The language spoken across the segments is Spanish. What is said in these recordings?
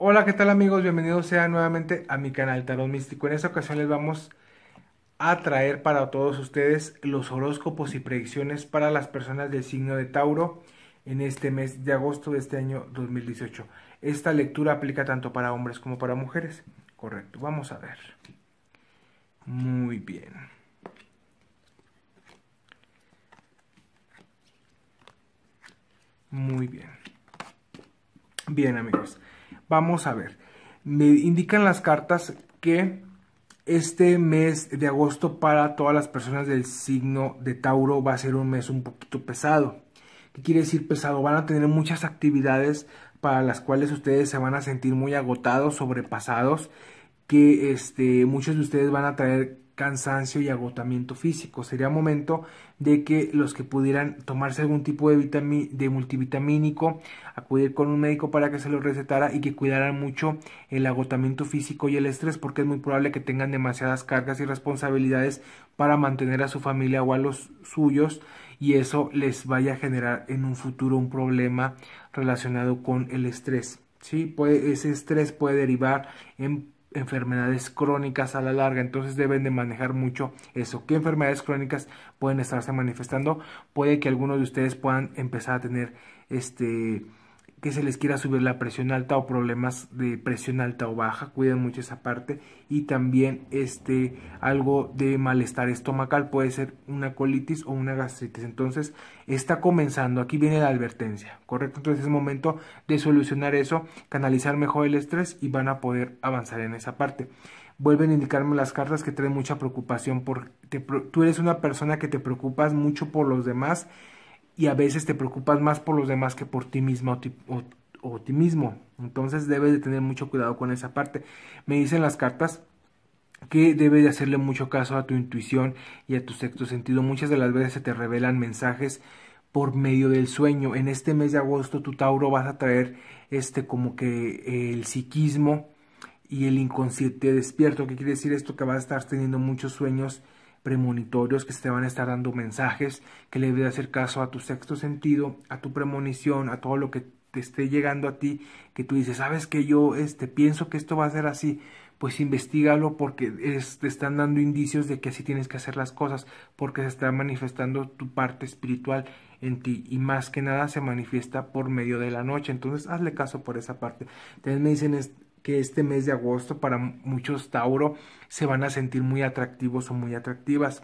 Hola, ¿qué tal amigos? Bienvenidos sean nuevamente a mi canal Tarot Místico. En esta ocasión les vamos a traer para todos ustedes los horóscopos y predicciones para las personas del signo de Tauro en este mes de agosto de este año 2018. Esta lectura aplica tanto para hombres como para mujeres. Correcto, vamos a ver. Muy bien. Muy bien. Bien amigos. Vamos a ver. Me indican las cartas que este mes de agosto para todas las personas del signo de Tauro va a ser un mes un poquito pesado. ¿Qué quiere decir pesado? Van a tener muchas actividades para las cuales ustedes se van a sentir muy agotados, sobrepasados, que este, muchos de ustedes van a traer cansancio y agotamiento físico. Sería momento de que los que pudieran tomarse algún tipo de, de multivitamínico, acudir con un médico para que se lo recetara y que cuidaran mucho el agotamiento físico y el estrés porque es muy probable que tengan demasiadas cargas y responsabilidades para mantener a su familia o a los suyos y eso les vaya a generar en un futuro un problema relacionado con el estrés. ¿sí? Puede, ese estrés puede derivar en enfermedades crónicas a la larga, entonces deben de manejar mucho eso. ¿Qué enfermedades crónicas pueden estarse manifestando? Puede que algunos de ustedes puedan empezar a tener este que se les quiera subir la presión alta o problemas de presión alta o baja, cuiden mucho esa parte y también este algo de malestar estomacal puede ser una colitis o una gastritis. Entonces, está comenzando, aquí viene la advertencia, ¿correcto? Entonces es momento de solucionar eso, canalizar mejor el estrés y van a poder avanzar en esa parte. Vuelven a indicarme las cartas que traen mucha preocupación por tú eres una persona que te preocupas mucho por los demás y a veces te preocupas más por los demás que por ti mismo o ti, mismo. Entonces debes de tener mucho cuidado con esa parte. Me dicen las cartas que debes de hacerle mucho caso a tu intuición y a tu sexto sentido. Muchas de las veces se te revelan mensajes por medio del sueño. En este mes de agosto tu Tauro vas a traer este como que el psiquismo y el inconsciente despierto. ¿Qué quiere decir esto? Que vas a estar teniendo muchos sueños premonitorios que te van a estar dando mensajes, que le debes hacer caso a tu sexto sentido, a tu premonición, a todo lo que te esté llegando a ti, que tú dices, sabes que yo este, pienso que esto va a ser así, pues investigalo porque te están dando indicios de que así tienes que hacer las cosas, porque se está manifestando tu parte espiritual en ti y más que nada se manifiesta por medio de la noche, entonces hazle caso por esa parte. Entonces me dicen, que este mes de agosto para muchos Tauro se van a sentir muy atractivos o muy atractivas.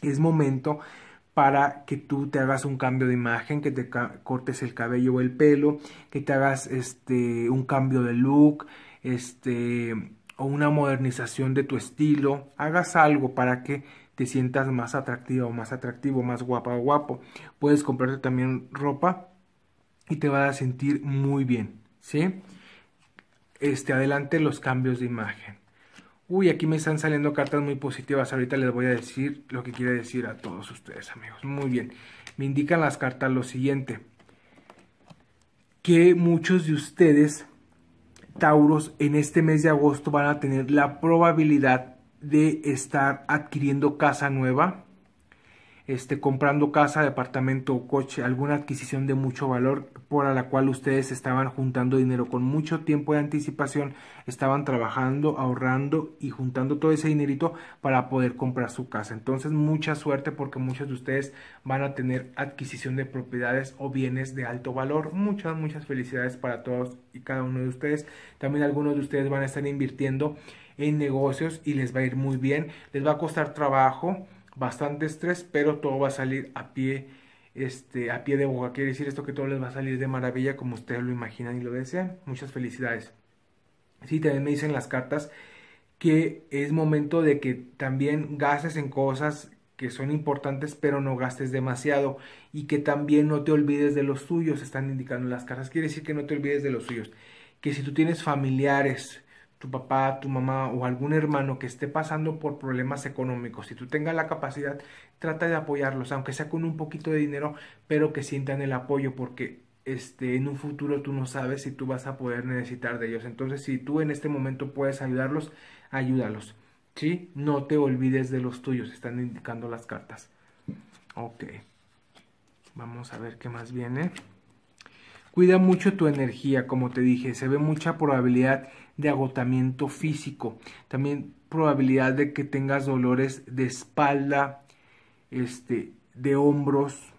Es momento para que tú te hagas un cambio de imagen, que te cortes el cabello o el pelo, que te hagas este un cambio de look, este o una modernización de tu estilo, hagas algo para que te sientas más atractiva o más atractivo, más guapa o guapo. Puedes comprarte también ropa y te vas a sentir muy bien, ¿sí? este, adelante los cambios de imagen. Uy, aquí me están saliendo cartas muy positivas. Ahorita les voy a decir lo que quiere decir a todos ustedes, amigos. Muy bien. Me indican las cartas lo siguiente. Que muchos de ustedes, Tauros, en este mes de agosto van a tener la probabilidad de estar adquiriendo casa nueva este, comprando casa, departamento o coche, alguna adquisición de mucho valor por la cual ustedes estaban juntando dinero con mucho tiempo de anticipación, estaban trabajando, ahorrando y juntando todo ese dinerito para poder comprar su casa. Entonces, mucha suerte porque muchos de ustedes van a tener adquisición de propiedades o bienes de alto valor. Muchas, muchas felicidades para todos y cada uno de ustedes. También algunos de ustedes van a estar invirtiendo en negocios y les va a ir muy bien. Les va a costar trabajo bastante estrés, pero todo va a salir a pie, este, a pie de boca. Quiere decir esto que todo les va a salir de maravilla como ustedes lo imaginan y lo desean. Muchas felicidades. Sí, también me dicen las cartas que es momento de que también gastes en cosas que son importantes pero no gastes demasiado y que también no te olvides de los tuyos, están indicando las cartas. Quiere decir que no te olvides de los tuyos. Que si tú tienes familiares, tu papá, tu mamá o algún hermano que esté pasando por problemas económicos, si tú tengas la capacidad, trata de apoyarlos, aunque sea con un poquito de dinero, pero que sientan el apoyo porque este, en un futuro tú no sabes si tú vas a poder necesitar de ellos. Entonces, si tú en este momento puedes ayudarlos, ayúdalos. ¿Sí? No te olvides de los tuyos, están indicando las cartas. Ok. Vamos a ver qué más viene. Cuida mucho tu energía, como te dije, se ve mucha probabilidad de agotamiento físico, también probabilidad de que tengas dolores de espalda, este, de hombros,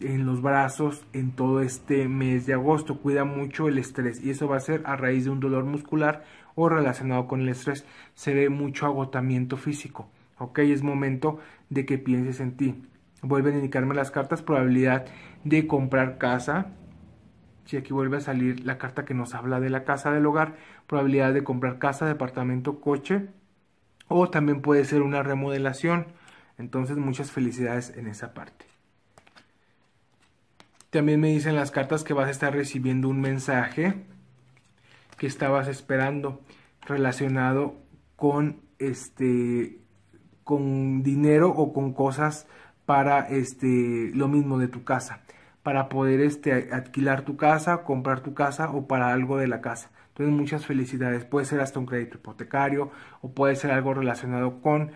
en los brazos en todo este mes de agosto. Cuida mucho el estrés y eso va a ser a raíz de un dolor muscular o relacionado con el estrés. Se ve mucho agotamiento físico. Ok, es momento de que pienses en ti. Vuelven a indicarme las cartas probabilidad de comprar casa, si aquí vuelve a salir la carta que nos habla de la casa del hogar, probabilidad de comprar casa, departamento, coche o también puede ser una remodelación. Entonces muchas felicidades en esa parte. También me dicen las cartas que vas a estar recibiendo un mensaje que estabas esperando relacionado con este con dinero o con cosas para este lo mismo de tu casa para poder este, alquilar tu casa, comprar tu casa o para algo de la casa. Entonces muchas felicidades. Puede ser hasta un crédito hipotecario o puede ser algo relacionado con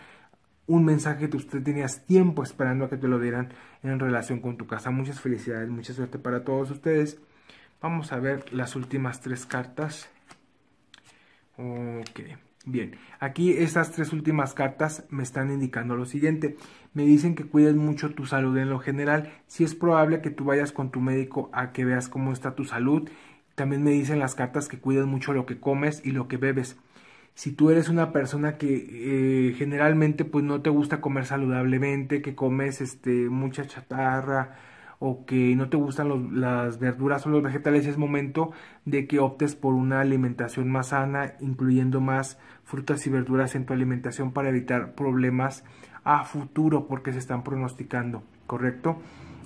un mensaje que usted tenía tiempo esperando a que te lo dieran en relación con tu casa. Muchas felicidades, mucha suerte para todos ustedes. Vamos a ver las últimas tres cartas. Ok. Bien, aquí estas tres últimas cartas me están indicando lo siguiente. Me dicen que cuides mucho tu salud en lo general. Si es probable que tú vayas con tu médico a que veas cómo está tu salud. También me dicen las cartas que cuides mucho lo que comes y lo que bebes. Si tú eres una persona que eh, generalmente pues no te gusta comer saludablemente, que comes este mucha chatarra, o que no te gustan las verduras o los vegetales, es momento de que optes por una alimentación más sana, incluyendo más frutas y verduras en tu alimentación para evitar problemas a futuro porque se están pronosticando, ¿correcto?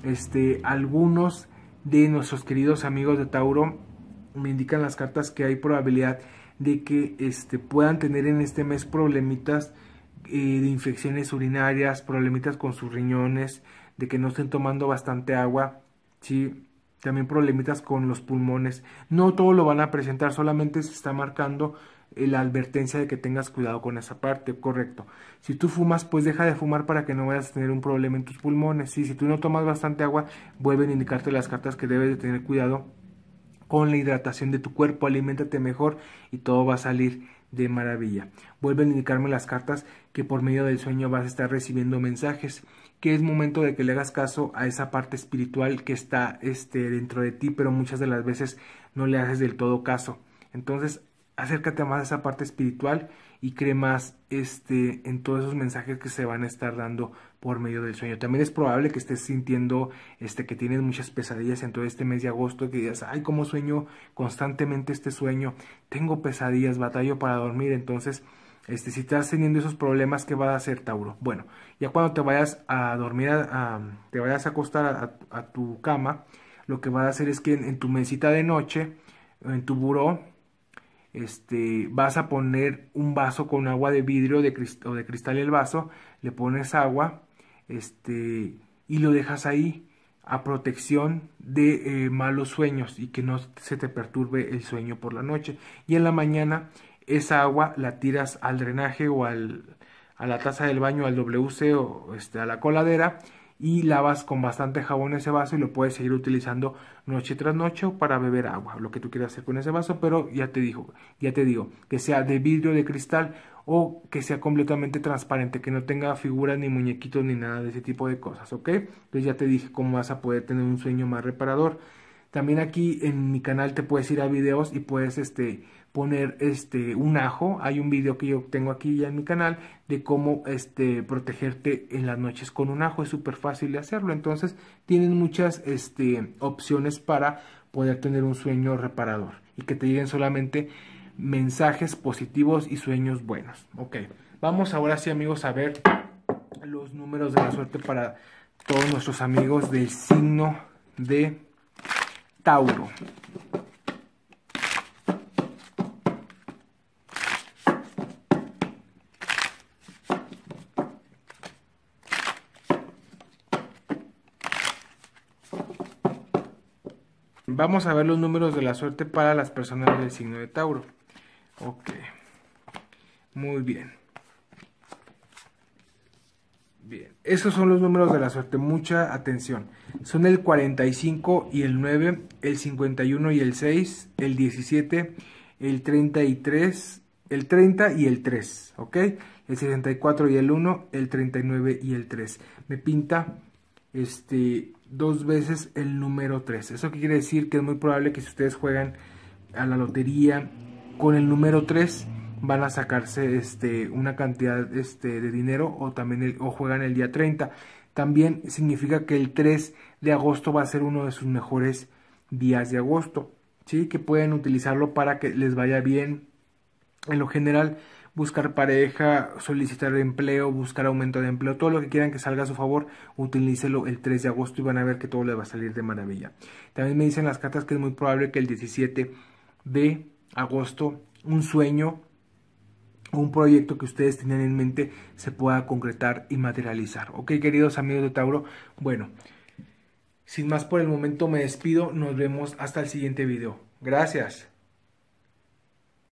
Este, algunos de nuestros queridos amigos de Tauro me indican las cartas que hay probabilidad de que este, puedan tener en este mes problemitas eh, de infecciones urinarias, problemitas con sus riñones, de que no estén tomando bastante agua, ¿sí? también problemitas con los pulmones. No todo lo van a presentar, solamente se está marcando eh, la advertencia de que tengas cuidado con esa parte, correcto. Si tú fumas, pues deja de fumar para que no vayas a tener un problema en tus pulmones. ¿sí? Si tú no tomas bastante agua, vuelven a indicarte las cartas que debes de tener cuidado con la hidratación de tu cuerpo, aliméntate mejor y todo va a salir de maravilla. vuelven a indicarme las cartas que por medio del sueño vas a estar recibiendo mensajes, que es momento de que le hagas caso a esa parte espiritual que está este, dentro de ti, pero muchas de las veces no le haces del todo caso. Entonces, acércate más a esa parte espiritual y cree más este, en todos esos mensajes que se van a estar dando por medio del sueño. También es probable que estés sintiendo este, que tienes muchas pesadillas en todo este mes de agosto, que digas, ay, como sueño constantemente este sueño, tengo pesadillas, batallo para dormir, entonces... Este, si estás teniendo esos problemas, ¿qué va a hacer Tauro? Bueno, ya cuando te vayas a dormir, te vayas a acostar a, tu cama, lo que va a hacer es que en, tu mesita de noche, en tu buró, este, vas a poner un vaso con agua de vidrio de o de cristal el vaso, le pones agua este, y lo dejas ahí a protección de eh, malos sueños y que no se te perturbe el sueño por la noche. Y en la mañana esa agua la tiras al drenaje o al, a la taza del baño, al WC o este, a la coladera y lavas con bastante jabón ese vaso y lo puedes seguir utilizando noche tras noche para beber agua, lo que tú quieras hacer con ese vaso, pero ya te digo, ya te digo, que sea de vidrio, de cristal o que sea completamente transparente, que no tenga figuras ni muñequitos ni nada de ese tipo de cosas, ¿ok? Entonces ya te dije cómo vas a poder tener un sueño más reparador. También aquí en mi canal te puedes ir a videos y puedes este, poner este, un ajo. Hay un video que yo tengo aquí ya en mi canal de cómo este, protegerte en las noches con un ajo. Es súper fácil de hacerlo. Entonces tienen muchas este, opciones para poder tener un sueño reparador y que te lleguen solamente mensajes positivos y sueños buenos. Ok, vamos ahora sí amigos a ver los números de la suerte para todos nuestros amigos del signo de Tauro. Vamos a ver los números de la suerte para las personas del signo de Tauro. Ok. Muy bien. Esos son los números de la suerte, mucha atención. Son el 45 y el 9, el 51 y el 6, el 17, el 33, el 30 y el 3, ¿ok? El 64 y el 1, el 39 y el 3. Me pinta este, dos veces el número 3. Eso quiere decir que es muy probable que si ustedes juegan a la lotería con el número 3, van a sacarse este, una cantidad este, de dinero o también o juegan el día 30. También significa que el 3 de agosto va a ser uno de sus mejores días de agosto, ¿sí? Que pueden utilizarlo para que les vaya bien en lo general, buscar pareja, solicitar empleo, buscar aumento de empleo, todo lo que quieran que salga a su favor, utilícelo el 3 de agosto y van a ver que todo les va a salir de maravilla. También me dicen las cartas que es muy probable que el 17 de agosto un sueño un proyecto que ustedes tenían en mente se pueda concretar y materializar. Ok, queridos amigos de Tauro, bueno, sin más por el momento me despido, nos vemos hasta el siguiente video. Gracias.